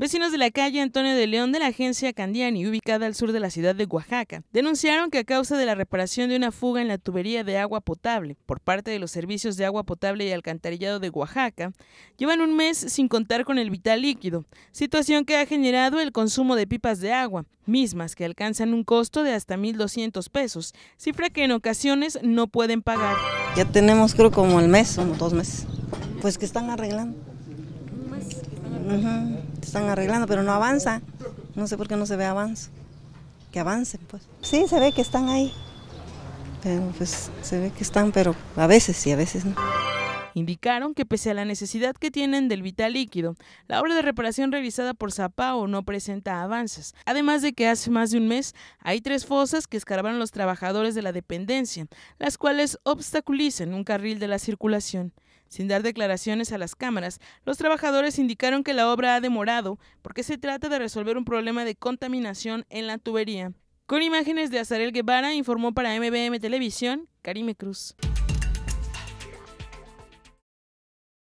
Vecinos de la calle Antonio de León de la agencia Candiani, ubicada al sur de la ciudad de Oaxaca, denunciaron que a causa de la reparación de una fuga en la tubería de agua potable por parte de los servicios de agua potable y alcantarillado de Oaxaca, llevan un mes sin contar con el vital líquido, situación que ha generado el consumo de pipas de agua, mismas que alcanzan un costo de hasta 1.200 pesos, cifra que en ocasiones no pueden pagar. Ya tenemos creo como el mes, o dos meses, pues que están arreglando. Uh Están arreglando, pero no avanza. No sé por qué no se ve avance. Que avancen, pues. Sí, se ve que están ahí. Pero pues se ve que están, pero a veces sí, a veces no. Indicaron que pese a la necesidad que tienen del vital líquido, la obra de reparación realizada por Zapao no presenta avances. Además de que hace más de un mes hay tres fosas que escarbaron los trabajadores de la dependencia, las cuales obstaculizan un carril de la circulación. Sin dar declaraciones a las cámaras, los trabajadores indicaron que la obra ha demorado porque se trata de resolver un problema de contaminación en la tubería. Con imágenes de Azarel Guevara, informó para MBM Televisión, Karime Cruz.